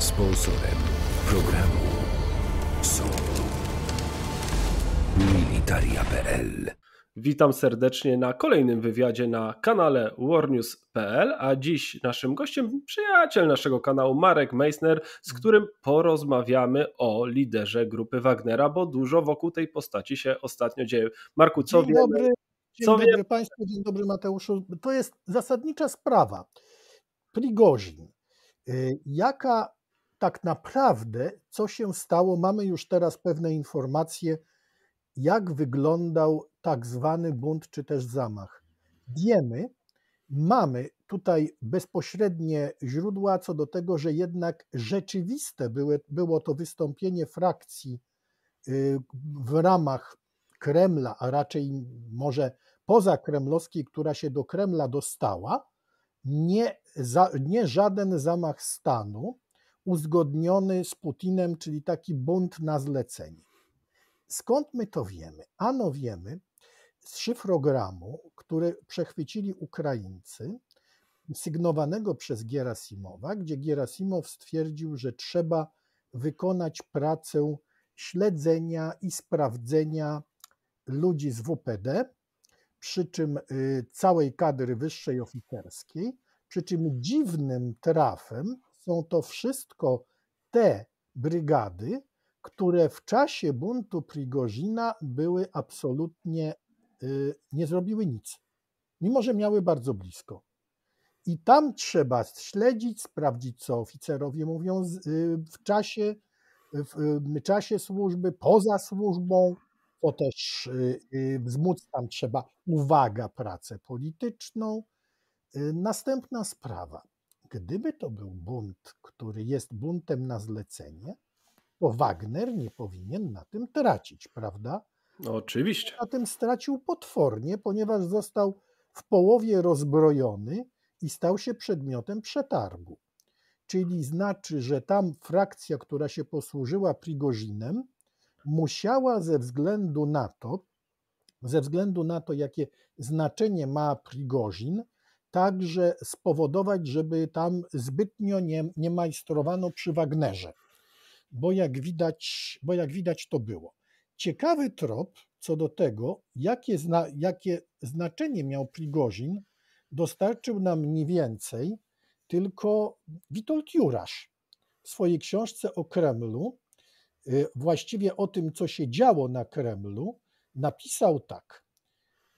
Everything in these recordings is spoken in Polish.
Sponsorem programu są militaria.pl. Witam serdecznie na kolejnym wywiadzie na kanale warnews.pl, a dziś naszym gościem przyjaciel naszego kanału Marek Meissner, z którym porozmawiamy o liderze grupy Wagnera, bo dużo wokół tej postaci się ostatnio dzieje. Marku, co dzień dobry, wiemy? Dzień dobry wiemy? Państwu, dzień dobry Mateuszu. To jest zasadnicza sprawa. Prigozin. Y, jaka tak naprawdę, co się stało, mamy już teraz pewne informacje, jak wyglądał tak zwany bunt czy też zamach. Wiemy, mamy tutaj bezpośrednie źródła co do tego, że jednak rzeczywiste były, było to wystąpienie frakcji y, w ramach Kremla, a raczej może poza kremlowskiej, która się do Kremla dostała, nie, za, nie żaden zamach stanu, uzgodniony z Putinem, czyli taki bunt na zlecenie. Skąd my to wiemy? Ano wiemy z szyfrogramu, który przechwycili Ukraińcy, sygnowanego przez Gierasimowa, gdzie Gierasimow stwierdził, że trzeba wykonać pracę śledzenia i sprawdzenia ludzi z WPD, przy czym y, całej kadry wyższej oficerskiej, przy czym dziwnym trafem są to wszystko te brygady, które w czasie buntu Prigozina były absolutnie, y, nie zrobiły nic, mimo że miały bardzo blisko. I tam trzeba śledzić, sprawdzić, co oficerowie mówią y, w czasie, w y, czasie służby, poza służbą, to też wzmóc tam trzeba, uwaga, pracę polityczną. Następna sprawa. Gdyby to był bunt, który jest buntem na zlecenie, to Wagner nie powinien na tym tracić, prawda? No, oczywiście. Na tym stracił potwornie, ponieważ został w połowie rozbrojony i stał się przedmiotem przetargu. Czyli znaczy, że tam frakcja, która się posłużyła Prigozinem, musiała ze względu na to, ze względu na to, jakie znaczenie ma Prigozin, także spowodować, żeby tam zbytnio nie, nie majstrowano przy Wagnerze, bo jak, widać, bo jak widać to było. Ciekawy trop co do tego, jakie, zna, jakie znaczenie miał Prigozin, dostarczył nam mniej więcej tylko Witold Jurasz w swojej książce o Kremlu, y, właściwie o tym, co się działo na Kremlu, napisał tak –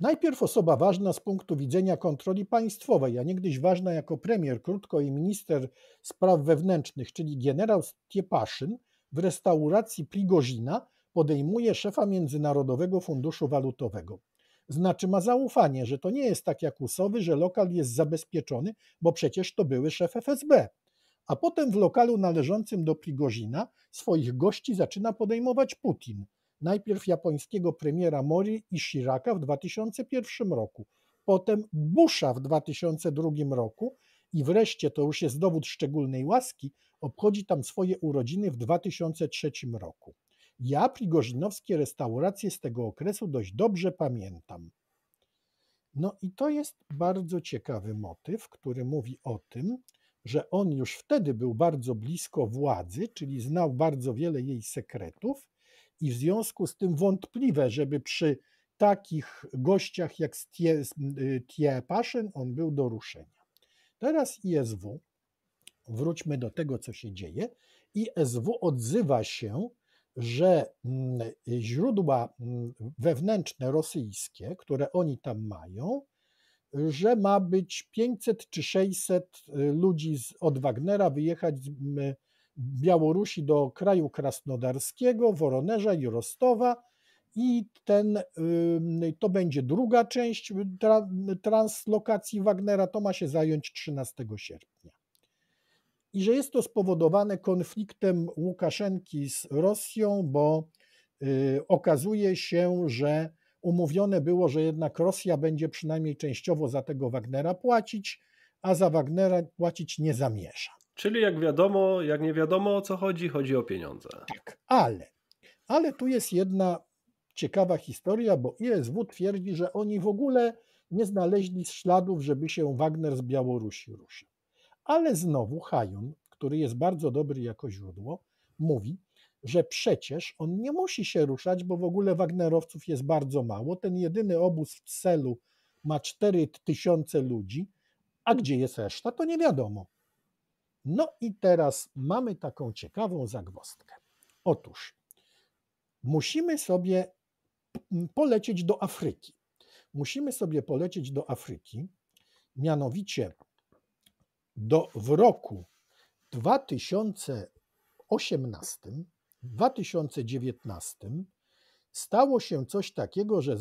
Najpierw osoba ważna z punktu widzenia kontroli państwowej, a niegdyś ważna jako premier, krótko i minister spraw wewnętrznych, czyli generał Stiepaszyn w restauracji Prigozina podejmuje szefa Międzynarodowego Funduszu Walutowego. Znaczy ma zaufanie, że to nie jest tak jak Usowy, że lokal jest zabezpieczony, bo przecież to były szef FSB. A potem w lokalu należącym do Prigozina swoich gości zaczyna podejmować Putin – Najpierw japońskiego premiera Mori Ishiraka w 2001 roku, potem Busha w 2002 roku i wreszcie, to już jest dowód szczególnej łaski, obchodzi tam swoje urodziny w 2003 roku. Ja prigorzinowskie restauracje z tego okresu dość dobrze pamiętam. No i to jest bardzo ciekawy motyw, który mówi o tym, że on już wtedy był bardzo blisko władzy, czyli znał bardzo wiele jej sekretów i w związku z tym wątpliwe, żeby przy takich gościach jak Tiepaszyn on był do ruszenia. Teraz ISW, wróćmy do tego, co się dzieje. ISW odzywa się, że mm, źródła mm, wewnętrzne rosyjskie, które oni tam mają, że ma być 500 czy 600 y, ludzi od Wagnera wyjechać Białorusi do kraju krasnodarskiego, Woronerza i Rostowa. I ten, to będzie druga część y, tra, translokacji Wagnera. To ma się zająć 13 sierpnia. I że jest to spowodowane konfliktem Łukaszenki z Rosją, bo y, okazuje się, że umówione było, że jednak Rosja będzie przynajmniej częściowo za tego Wagnera płacić, a za Wagnera płacić nie zamierza. Czyli jak wiadomo, jak nie wiadomo o co chodzi, chodzi o pieniądze. Tak, ale, ale tu jest jedna ciekawa historia, bo ISW twierdzi, że oni w ogóle nie znaleźli śladów, żeby się Wagner z Białorusi ruszył. Ale znowu Hajun, który jest bardzo dobry jako źródło, mówi, że przecież on nie musi się ruszać, bo w ogóle Wagnerowców jest bardzo mało. Ten jedyny obóz w celu ma 4 tysiące ludzi, a gdzie jest reszta, to nie wiadomo. No i teraz mamy taką ciekawą zagwozdkę. Otóż musimy sobie polecieć do Afryki. Musimy sobie polecieć do Afryki, mianowicie do, w roku 2018, 2019 stało się coś takiego, że y,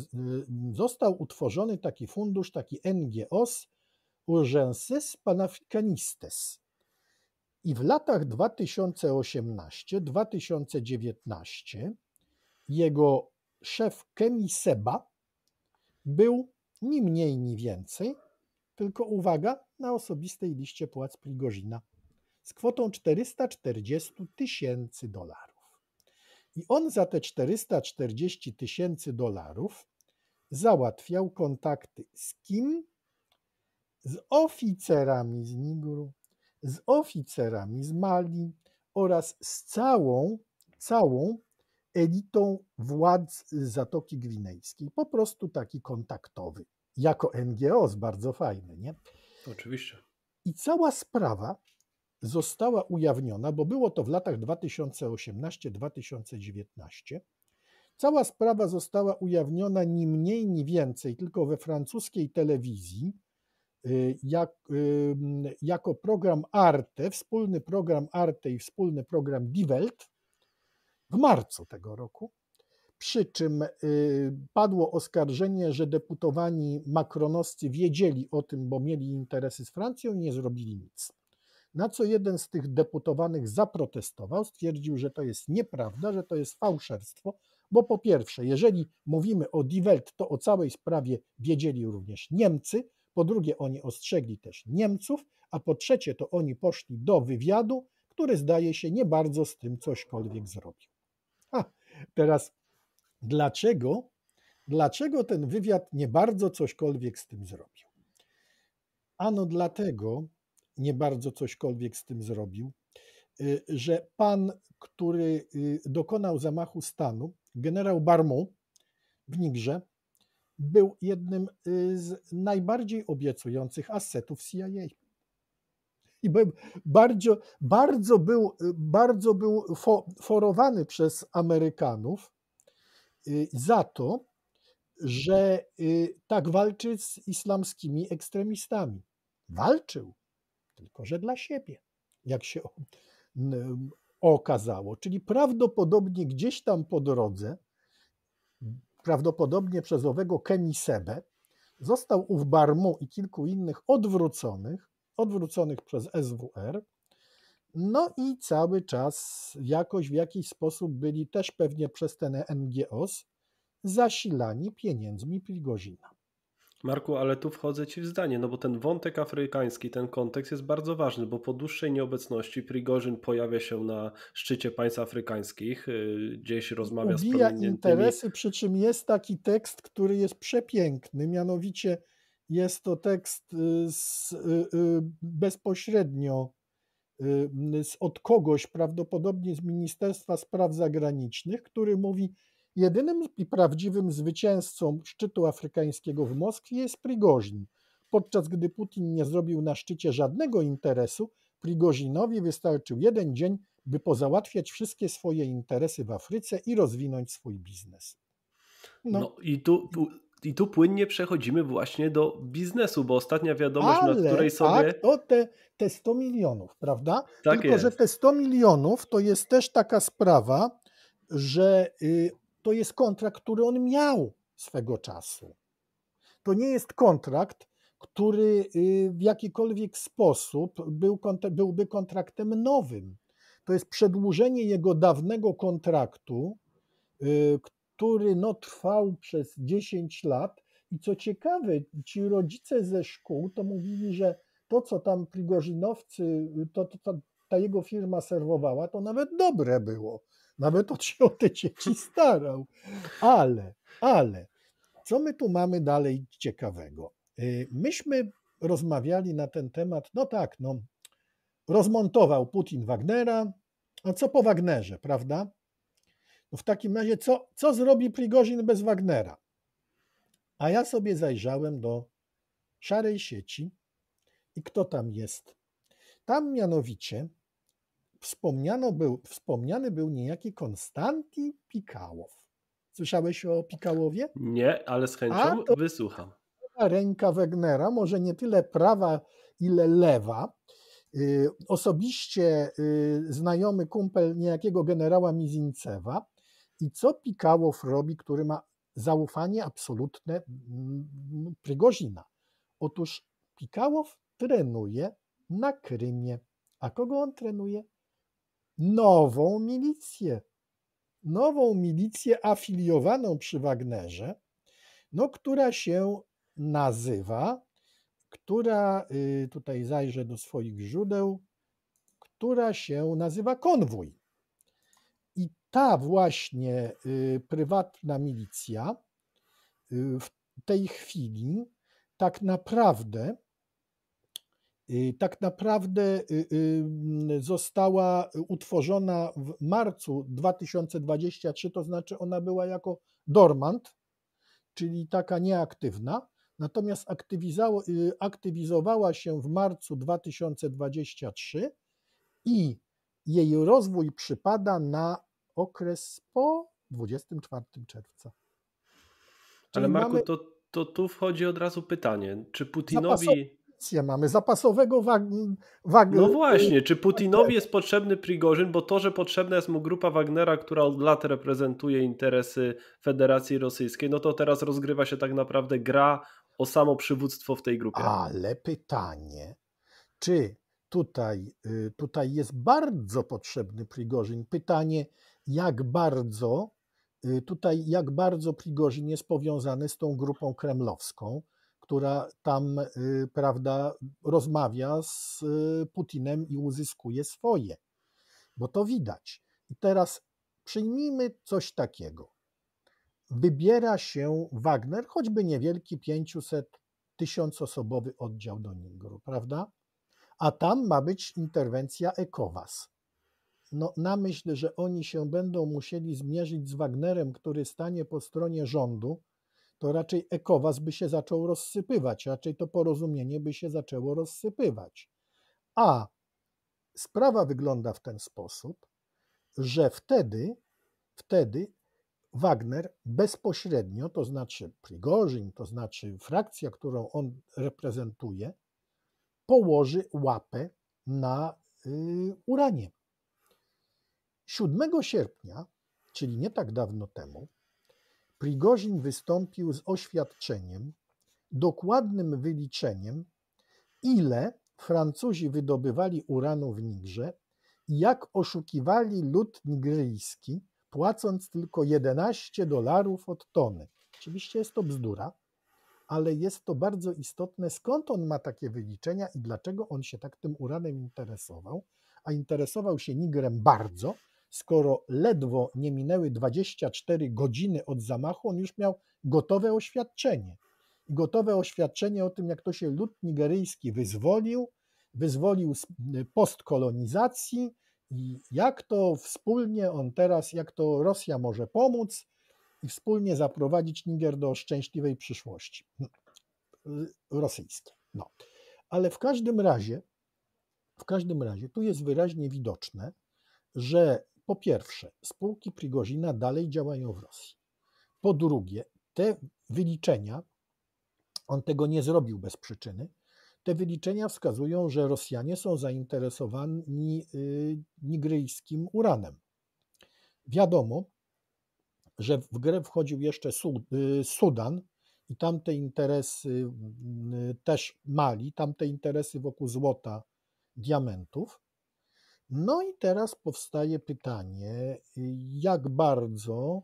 został utworzony taki fundusz, taki NGOs, Urgences Panafricanistes. I w latach 2018-2019 jego szef Kemi Seba był ni mniej, ni więcej, tylko uwaga, na osobistej liście płac Prigozina z kwotą 440 tysięcy dolarów. I on za te 440 tysięcy dolarów załatwiał kontakty z kim? Z oficerami z Nigru, z oficerami z Mali oraz z całą, całą elitą władz Zatoki Gwinejskiej. Po prostu taki kontaktowy. Jako jest bardzo fajny, nie? Oczywiście. I cała sprawa została ujawniona, bo było to w latach 2018-2019. Cała sprawa została ujawniona ni mniej, ni więcej, tylko we francuskiej telewizji Y, jak, y, jako program ARTE, wspólny program ARTE i wspólny program Die Welt w marcu tego roku. Przy czym y, padło oskarżenie, że deputowani makronowscy wiedzieli o tym, bo mieli interesy z Francją i nie zrobili nic. Na co jeden z tych deputowanych zaprotestował, stwierdził, że to jest nieprawda, że to jest fałszerstwo, bo po pierwsze, jeżeli mówimy o Die Welt, to o całej sprawie wiedzieli również Niemcy, po drugie, oni ostrzegli też Niemców, a po trzecie, to oni poszli do wywiadu, który zdaje się nie bardzo z tym cośkolwiek zrobił. A teraz, dlaczego, dlaczego ten wywiad nie bardzo cośkolwiek z tym zrobił? Ano dlatego nie bardzo cośkolwiek z tym zrobił, y, że pan, który y, dokonał zamachu stanu, generał Barmont w Nigrze, był jednym y, z najbardziej obiecujących asetów CIA. I był bardzo, bardzo był, y, bardzo był forowany przez Amerykanów y, za to, że tak walczy z islamskimi ekstremistami. Walczył, tylko że dla siebie, jak się okazało. Czyli prawdopodobnie gdzieś tam po drodze prawdopodobnie przez owego Kenisebę, został ów Barmu i kilku innych odwróconych, odwróconych przez SWR. No i cały czas jakoś w jakiś sposób byli też pewnie przez ten NGOs zasilani pieniędzmi Pilgozina. Marku, ale tu wchodzę ci w zdanie, no bo ten wątek afrykański, ten kontekst jest bardzo ważny, bo po dłuższej nieobecności Prigorzyn pojawia się na szczycie państw afrykańskich, y, gdzieś rozmawia Ubija z prominentnymi... interesy, przy czym jest taki tekst, który jest przepiękny, mianowicie jest to tekst y, z, y, bezpośrednio z, od kogoś, prawdopodobnie z Ministerstwa Spraw Zagranicznych, który mówi, Jedynym i prawdziwym zwycięzcą szczytu afrykańskiego w Moskwie jest Prigorzin. Podczas gdy Putin nie zrobił na szczycie żadnego interesu, Prigozinowi wystarczył jeden dzień, by pozałatwiać wszystkie swoje interesy w Afryce i rozwinąć swój biznes. No, no i tu, I tu płynnie przechodzimy właśnie do biznesu, bo ostatnia wiadomość, Ale, na której sobie. Tak, to te, te 100 milionów, prawda? Tak Tylko, jest. że te 100 milionów to jest też taka sprawa, że y, to jest kontrakt, który on miał swego czasu. To nie jest kontrakt, który y, w jakikolwiek sposób był, byłby kontraktem nowym. To jest przedłużenie jego dawnego kontraktu, y, który no, trwał przez 10 lat. I co ciekawe, ci rodzice ze szkół to mówili, że to, co tam Prigorzynowcy, y, to, to, to ta jego firma serwowała, to nawet dobre było nawet od się o te dzieci starał. Ale, ale, co my tu mamy dalej ciekawego? Y, myśmy rozmawiali na ten temat, no tak, no, rozmontował Putin Wagnera, a co po Wagnerze, prawda? No w takim razie, co, co zrobi Prigozin bez Wagnera? A ja sobie zajrzałem do szarej sieci i kto tam jest? Tam mianowicie wspomniano był, wspomniany był niejaki Konstanty Pikałow. Słyszałeś o Pikałowie? Nie, ale z chęcią to... wysłucham ręka Wegnera, może nie tyle prawa, ile lewa. Y, osobiście y, znajomy kumpel niejakiego generała Mizincewa. I co Pikałow robi, który ma zaufanie absolutne Prygozina? Otóż Pikałow trenuje na Krymie. A kogo on trenuje? nową milicję. Nową milicję afiliowaną przy Wagnerze, no, która się nazywa, która, y, tutaj zajrzę do swoich źródeł, która się nazywa konwój. I ta właśnie y, prywatna milicja y, w tej chwili tak naprawdę Y, tak naprawdę y, y, mm, została utworzona w marcu 2023, to znaczy ona była jako dormant, czyli taka nieaktywna, natomiast aktywizowała się w marcu 2023 i jej rozwój przypada na okres po 24 czerwca. Czyli Ale Marku, mamy... to, to tu wchodzi od razu pytanie, czy Putinowi mamy, zapasowego Wagnera. No właśnie, czy Putinowi jest potrzebny Prigorzyn, bo to, że potrzebna jest mu grupa Wagnera, która od lat reprezentuje interesy Federacji Rosyjskiej, no to teraz rozgrywa się tak naprawdę gra o samo przywództwo w tej grupie. Ale pytanie, czy tutaj, y, tutaj jest bardzo potrzebny Prigorzyn? Pytanie, jak bardzo y, tutaj jak bardzo Prigorzyn jest powiązany z tą grupą kremlowską, która tam, y, prawda, rozmawia z y, Putinem i uzyskuje swoje, bo to widać. I teraz przyjmijmy coś takiego. Wybiera się Wagner, choćby niewielki 500 tysiącosobowy oddział do Nigru, prawda? A tam ma być interwencja ECOWAS. No, na myśl, że oni się będą musieli zmierzyć z Wagnerem, który stanie po stronie rządu, to raczej ECOWAS by się zaczął rozsypywać, raczej to porozumienie by się zaczęło rozsypywać. A sprawa wygląda w ten sposób, że wtedy, wtedy Wagner bezpośrednio, to znaczy Prigorzyń, to znaczy frakcja, którą on reprezentuje, położy łapę na y, uranie. 7 sierpnia, czyli nie tak dawno temu, Prigozin wystąpił z oświadczeniem, dokładnym wyliczeniem, ile Francuzi wydobywali uranu w Nigrze i jak oszukiwali lud nigryjski, płacąc tylko 11 dolarów od tony. Oczywiście jest to bzdura, ale jest to bardzo istotne, skąd on ma takie wyliczenia i dlaczego on się tak tym uranem interesował, a interesował się Nigrem bardzo, skoro ledwo nie minęły 24 godziny od zamachu, on już miał gotowe oświadczenie. Gotowe oświadczenie o tym, jak to się lud nigeryjski wyzwolił, wyzwolił z y, postkolonizacji i jak to wspólnie on teraz, jak to Rosja może pomóc i wspólnie zaprowadzić Niger do szczęśliwej przyszłości y, rosyjskiej. No. Ale w każdym razie, w każdym razie tu jest wyraźnie widoczne, że po pierwsze, spółki Prigozina dalej działają w Rosji. Po drugie, te wyliczenia, on tego nie zrobił bez przyczyny, te wyliczenia wskazują, że Rosjanie są zainteresowani y, nigryjskim uranem. Wiadomo, że w grę wchodził jeszcze y, Sudan i tamte interesy y, też Mali, tamte interesy wokół złota, diamentów. No i teraz powstaje pytanie, jak bardzo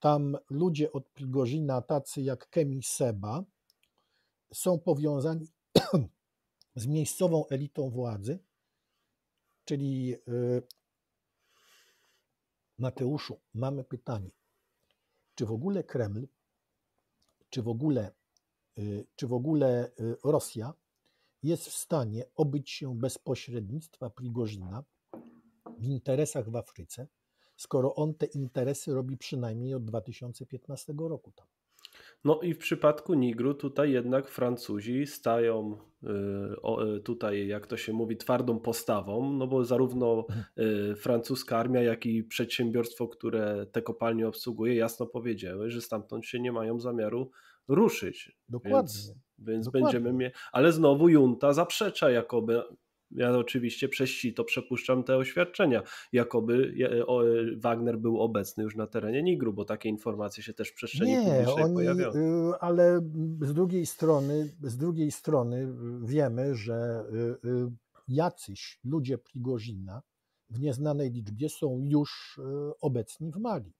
tam ludzie od Prigozina, tacy jak Kemi Seba, są powiązani z miejscową elitą władzy, czyli e, Mateuszu, mamy pytanie, czy w ogóle Kreml, czy w ogóle, e, czy w ogóle e, Rosja jest w stanie obyć się bez pośrednictwa Prigozina, w interesach w Afryce, skoro on te interesy robi przynajmniej od 2015 roku tam. No i w przypadku Nigru tutaj jednak Francuzi stają y, y, tutaj, jak to się mówi, twardą postawą, no bo zarówno mhm. y, francuska armia, jak i przedsiębiorstwo, które te kopalnie obsługuje, jasno powiedziały, że stamtąd się nie mają zamiaru ruszyć. Dokładnie. Więc, więc Dokładnie. będziemy mieli. Ale znowu junta zaprzecza, jakoby ja oczywiście przez sito przepuszczam te oświadczenia, jakoby Wagner był obecny już na terenie Nigru, bo takie informacje się też w przestrzeni Nie, publicznej oni, pojawiają. Y, ale z drugiej strony, z drugiej strony y, wiemy, że y, jacyś ludzie Prigozina w nieznanej liczbie są już obecni w Mali.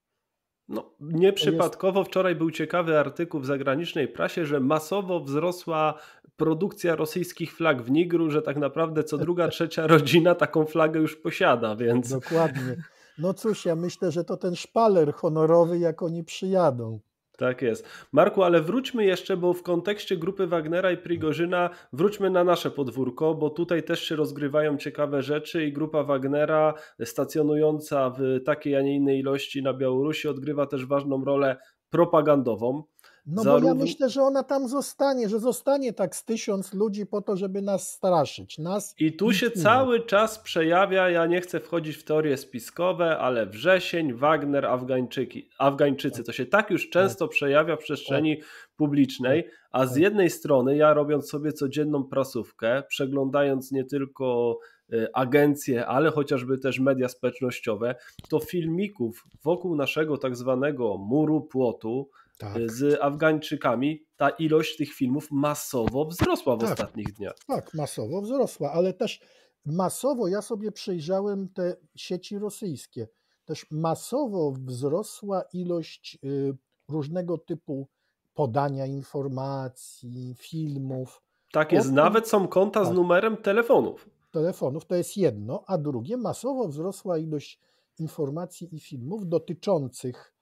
No, nieprzypadkowo wczoraj był ciekawy artykuł w zagranicznej prasie, że masowo wzrosła produkcja rosyjskich flag w Nigru, że tak naprawdę co druga, trzecia rodzina taką flagę już posiada, więc. Dokładnie. No cóż, ja myślę, że to ten szpaler honorowy, jak oni przyjadą. Tak jest. Marku, ale wróćmy jeszcze, bo w kontekście grupy Wagnera i Prigorzyna wróćmy na nasze podwórko, bo tutaj też się rozgrywają ciekawe rzeczy i grupa Wagnera stacjonująca w takiej, a nie innej ilości na Białorusi odgrywa też ważną rolę propagandową. No Zarówno... bo ja myślę, że ona tam zostanie, że zostanie tak z tysiąc ludzi po to, żeby nas straszyć. Nas I tu się cały czas przejawia, ja nie chcę wchodzić w teorie spiskowe, ale wrzesień, Wagner, Afgańczyki, Afgańczycy. Tak. To się tak już tak. często przejawia w przestrzeni tak. publicznej, a z jednej strony ja robiąc sobie codzienną prasówkę, przeglądając nie tylko y, agencje, ale chociażby też media społecznościowe, to filmików wokół naszego tak zwanego muru płotu, tak. z Afgańczykami, ta ilość tych filmów masowo wzrosła w tak, ostatnich dniach. Tak, masowo wzrosła, ale też masowo ja sobie przejrzałem te sieci rosyjskie. Też masowo wzrosła ilość y, różnego typu podania informacji, filmów. Tak jest, Od... nawet są konta z tak. numerem telefonów. Telefonów to jest jedno, a drugie masowo wzrosła ilość informacji i filmów dotyczących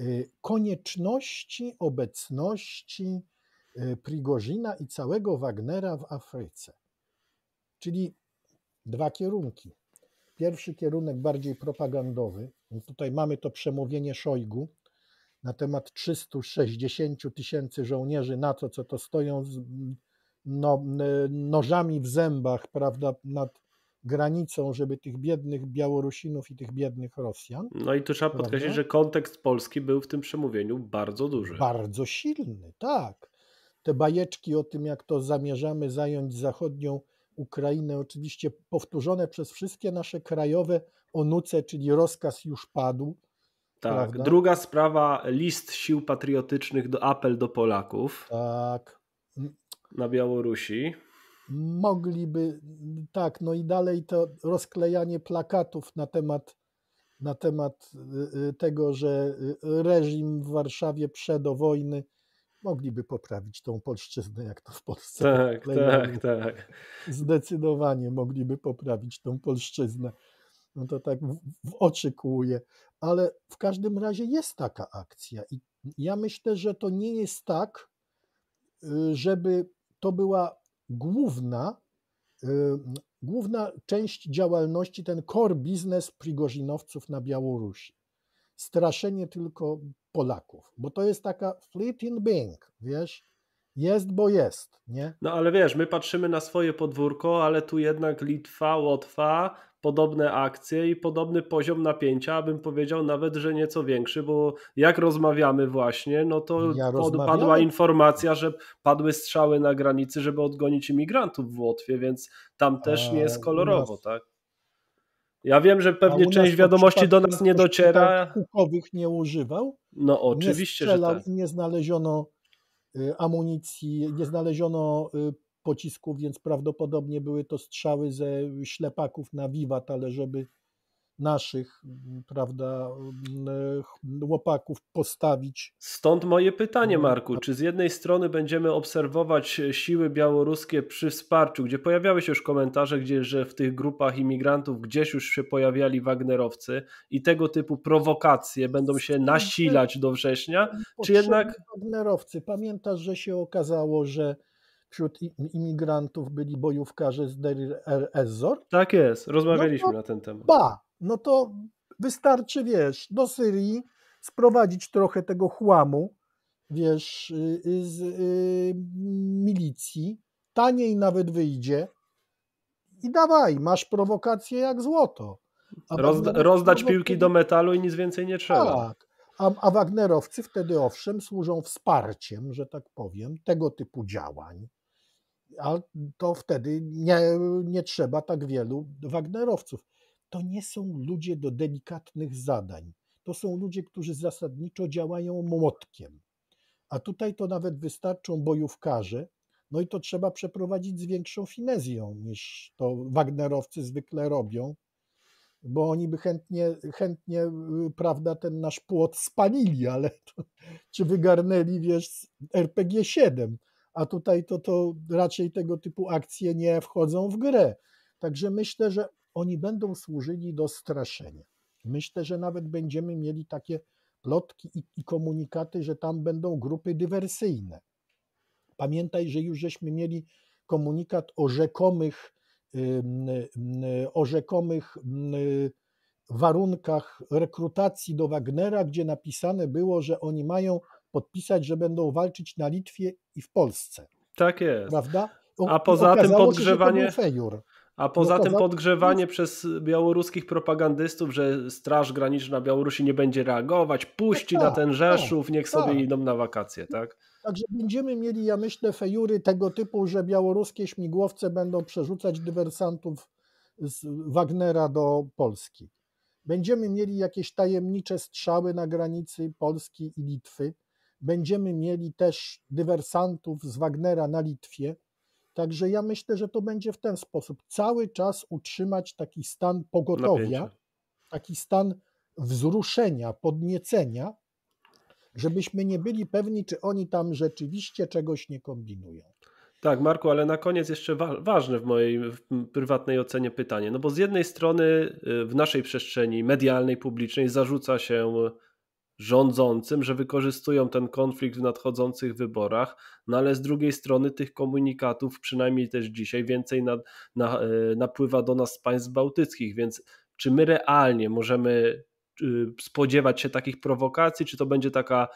Y, konieczności obecności y, Prigozina i całego Wagnera w Afryce. Czyli dwa kierunki. Pierwszy kierunek bardziej propagandowy. Tutaj mamy to przemówienie Szojgu na temat 360 tysięcy żołnierzy NATO, co to stoją z no, y, nożami w zębach, prawda, nad granicą, żeby tych biednych Białorusinów i tych biednych Rosjan. No i tu trzeba prawda? podkreślić, że kontekst polski był w tym przemówieniu bardzo duży. Bardzo silny, tak. Te bajeczki o tym, jak to zamierzamy zająć zachodnią Ukrainę, oczywiście powtórzone przez wszystkie nasze krajowe onuce, czyli rozkaz już padł. Tak. Prawda? Druga sprawa, list sił patriotycznych do apel do Polaków. Tak. Na Białorusi mogliby, tak, no i dalej to rozklejanie plakatów na temat, na temat y, y, tego, że y, reżim w Warszawie wojny mogliby poprawić tą polszczyznę, jak to w Polsce. Tak, tak, tak. Zdecydowanie mogliby poprawić tą polszczyznę. No to tak w, w oczy kłuje. Ale w każdym razie jest taka akcja i ja myślę, że to nie jest tak, żeby to była główna, y, główna część działalności, ten core biznes prigorzinowców na Białorusi. Straszenie tylko Polaków, bo to jest taka fleeting being, wiesz, jest, bo jest, nie? No ale wiesz, my patrzymy na swoje podwórko, ale tu jednak Litwa, Łotwa, podobne akcje i podobny poziom napięcia, bym powiedział nawet, że nieco większy, bo jak rozmawiamy właśnie, no to ja padła informacja, że padły strzały na granicy, żeby odgonić imigrantów w Łotwie, więc tam też nie jest kolorowo, nas... tak? Ja wiem, że pewnie część wiadomości do nas nie dociera. Kukowych nie używał? No oczywiście, nie strzelał, że tak. Nie znaleziono Y, amunicji, nie mhm. znaleziono y, pocisków, więc prawdopodobnie były to strzały ze y, ślepaków na wiwat, ale żeby naszych, mm, prawda, mm, łopaków postawić. Stąd moje pytanie, mm, Marku, czy z jednej strony będziemy obserwować e, siły białoruskie przy wsparciu, gdzie pojawiały się już komentarze, gdzie, że w tych grupach imigrantów gdzieś już się pojawiali Wagnerowcy i tego typu prowokacje będą się nasilać do września, czy jednak... Wagnerowcy, pamiętasz, że się okazało, że wśród imigrantów byli bojówkarze z Deir el Ezor. Tak jest, rozmawialiśmy no to, na ten temat. Ba, no to wystarczy, wiesz, do Syrii sprowadzić trochę tego chłamu, wiesz, y, y, z y, milicji, taniej nawet wyjdzie i dawaj, masz prowokację jak złoto. Rozda rozdać piłki do metalu i nic więcej nie trzeba. Tak. A, a Wagnerowcy wtedy owszem służą wsparciem, że tak powiem, tego typu działań. A to wtedy nie, nie trzeba tak wielu Wagnerowców to nie są ludzie do delikatnych zadań. To są ludzie, którzy zasadniczo działają młotkiem. A tutaj to nawet wystarczą bojówkarze, no i to trzeba przeprowadzić z większą finezją niż to Wagnerowcy zwykle robią, bo oni by chętnie, chętnie y, prawda, ten nasz płot spalili, ale to, czy wygarnęli, wiesz, RPG 7, a tutaj to, to raczej tego typu akcje nie wchodzą w grę. Także myślę, że oni będą służyli do straszenia. Myślę, że nawet będziemy mieli takie plotki i, i komunikaty, że tam będą grupy dywersyjne. Pamiętaj, że już żeśmy mieli komunikat o rzekomych, o rzekomych warunkach rekrutacji do Wagnera, gdzie napisane było, że oni mają podpisać, że będą walczyć na Litwie i w Polsce. Tak jest. Prawda? O, A poza tym podgrzewanie. Się, a no poza no tym podgrzewanie przez białoruskich propagandystów, że Straż Graniczna Białorusi nie będzie reagować, puści tak, na tak, ten tak, Rzeszów, tak, niech sobie idą na wakacje, tak? Także będziemy mieli, ja myślę, fejury tego typu, że białoruskie śmigłowce będą przerzucać dywersantów z Wagnera do Polski. Będziemy mieli jakieś tajemnicze strzały na granicy Polski i Litwy. Będziemy mieli też dywersantów z Wagnera na Litwie Także ja myślę, że to będzie w ten sposób. Cały czas utrzymać taki stan pogotowia, Napięcie. taki stan wzruszenia, podniecenia, żebyśmy nie byli pewni, czy oni tam rzeczywiście czegoś nie kombinują. Tak, Marku, ale na koniec jeszcze wa ważne w mojej w prywatnej ocenie pytanie. No bo z jednej strony y, w naszej przestrzeni medialnej, publicznej zarzuca się rządzącym, że wykorzystują ten konflikt w nadchodzących wyborach, no ale z drugiej strony tych komunikatów, przynajmniej też dzisiaj, więcej na, na, e, napływa do nas z państw bałtyckich, więc czy my realnie możemy y, spodziewać się takich prowokacji, czy to będzie taka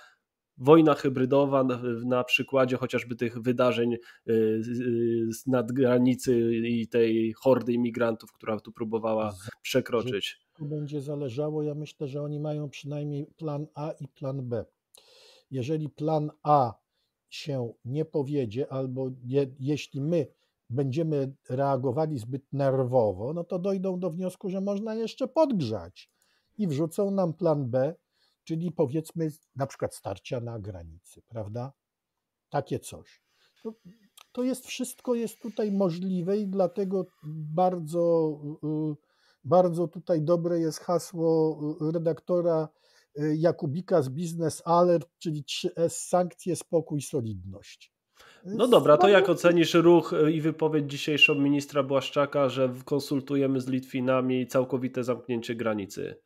wojna hybrydowa na, przykładzie chociażby tych wydarzeń y, y, z nadgranicy i tej hordy imigrantów, która tu próbowała przekroczyć. będzie zależało, ja myślę, że oni mają przynajmniej plan A i plan B. Jeżeli plan A się nie powiedzie, albo je, jeśli my będziemy reagowali zbyt nerwowo, no to dojdą do wniosku, że można jeszcze podgrzać i wrzucą nam plan B, czyli powiedzmy na przykład starcia na granicy, prawda? Takie coś. To, to jest wszystko jest tutaj możliwe i dlatego bardzo, y, y, bardzo tutaj dobre jest hasło y, redaktora Jakubika z Business Alert, czyli 3S sankcje, spokój, solidność. No dobra, to jak ocenisz ruch i wypowiedź dzisiejszą ministra Błaszczaka, że konsultujemy z Litwinami całkowite zamknięcie granicy?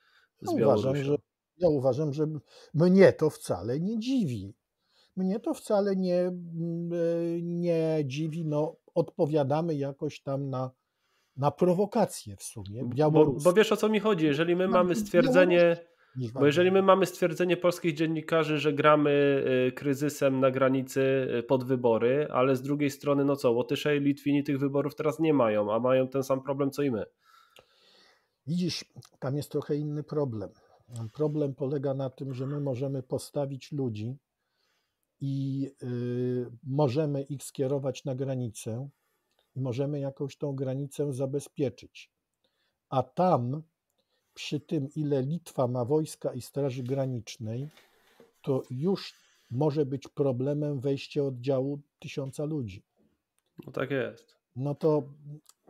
No, z Białorusią? uważam, że ja uważam, że mnie to wcale nie dziwi. Mnie to wcale nie, mm, e, nie dziwi. No, odpowiadamy jakoś tam na, na prowokację w sumie. Bo, bo wiesz o co mi chodzi, jeżeli my no, mamy stwierdzenie. Bo jeżeli my mamy stwierdzenie polskich dziennikarzy, że gramy e, kryzysem na granicy e, pod wybory, ale z drugiej strony, no co, Łotysze i Litwini tych wyborów teraz nie mają, a mają ten sam problem co i my. Widzisz, tam jest trochę inny problem. Problem polega na tym, że my możemy postawić ludzi i y, możemy ich skierować na granicę i możemy jakąś tą granicę zabezpieczyć. A tam, przy tym, ile Litwa ma wojska i Straży Granicznej, to już może być problemem wejście oddziału tysiąca ludzi. No tak jest. No to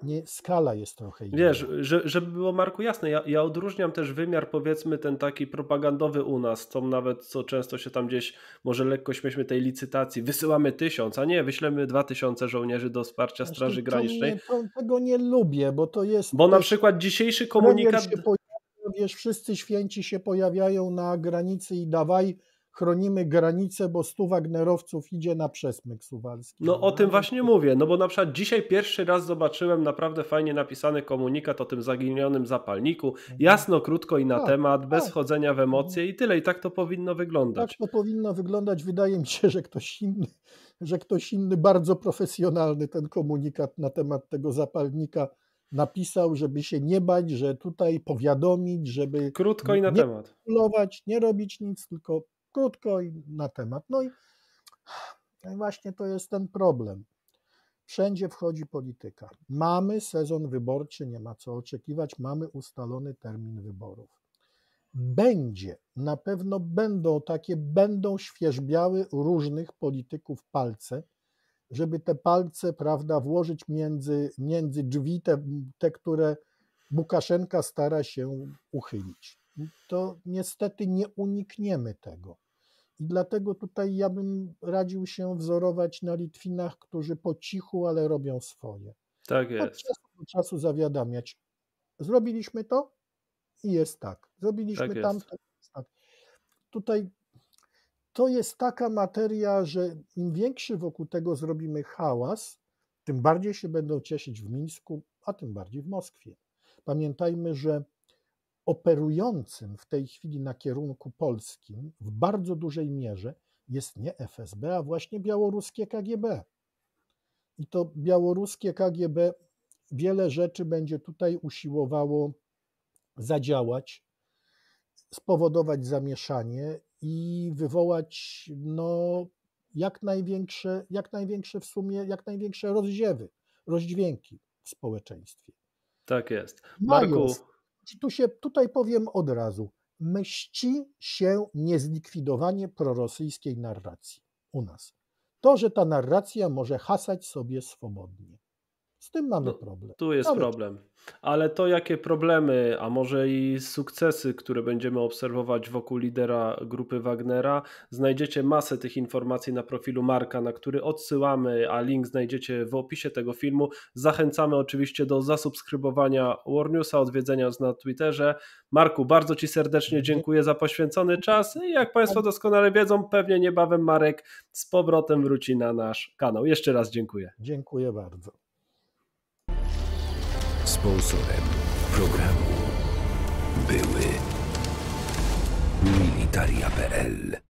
nie, skala jest trochę inna. Wiesz, że, żeby było Marku jasne, ja, ja, odróżniam też wymiar powiedzmy ten taki propagandowy u nas, co nawet, co często się tam gdzieś, może lekko śmieśmy tej licytacji, wysyłamy tysiąc, a nie, wyślemy dwa tysiące żołnierzy do wsparcia znaczy, Straży Granicznej. To nie, to, tego nie lubię, bo to jest... Bo też, na przykład dzisiejszy komunikat... Pojawia, wiesz, wszyscy święci się pojawiają na granicy i dawaj chronimy granice, bo stu Wagnerowców idzie na przesmyk suwalski. No o no, tym no, właśnie no. mówię, no bo na przykład dzisiaj pierwszy raz zobaczyłem naprawdę fajnie napisany komunikat o tym zaginionym zapalniku, mhm. jasno, krótko i na tak, temat, tak. bez chodzenia w mhm. emocje i tyle, i tak to powinno wyglądać. Tak to powinno wyglądać, wydaje mi się, że ktoś inny że ktoś inny bardzo profesjonalny ten komunikat na temat tego zapalnika napisał, żeby się nie bać, że tutaj powiadomić, żeby krótko i na nie temat. nie robić nic, tylko krótko i na temat. No, no i właśnie to jest ten problem. Wszędzie wchodzi polityka. Mamy sezon wyborczy, nie ma co oczekiwać, mamy ustalony termin wyborów. Będzie, na pewno będą takie, będą świeżbiały różnych polityków palce, żeby te palce, prawda, włożyć między, między drzwi, te, te które Łukaszenka stara się uchylić to niestety nie unikniemy tego. I dlatego tutaj ja bym radził się wzorować na Litwinach, którzy po cichu, ale robią swoje. Tak jest. Od czasu do czasu zawiadamiać. Zrobiliśmy to i jest tak. Zrobiliśmy tak tamto. Jest. Tak. Tutaj to jest taka materia, że im większy wokół tego zrobimy hałas, tym bardziej się będą cieszyć w Mińsku, a tym bardziej w Moskwie. Pamiętajmy, że operującym w tej chwili na kierunku polskim w bardzo dużej mierze jest nie FSB, a właśnie białoruskie KGB. I to białoruskie KGB wiele rzeczy będzie tutaj usiłowało zadziałać, spowodować zamieszanie i wywołać no, jak, największe, jak największe w sumie, jak największe rozziewy, rozdźwięki w społeczeństwie. Tak jest. Marku tu się tutaj powiem od razu. Mści się niezlikwidowanie prorosyjskiej narracji u nas. To, że ta narracja może hasać sobie swobodnie. Z tym mamy no, problem. tu jest Nawet. problem. Ale to, jakie problemy, a może i sukcesy, które będziemy obserwować wokół lidera grupy Wagnera, znajdziecie masę tych informacji na profilu Marka, na który odsyłamy, a link znajdziecie w opisie tego filmu. Zachęcamy oczywiście do zasubskrybowania Warnewsa, odwiedzenia nas na Twitterze. Marku, bardzo Ci serdecznie dziękuję za poświęcony czas i jak Państwo doskonale wiedzą, pewnie niebawem Marek z powrotem wróci na nasz kanał. Jeszcze raz dziękuję. Dziękuję bardzo. Sponsorem programu były militaria.pl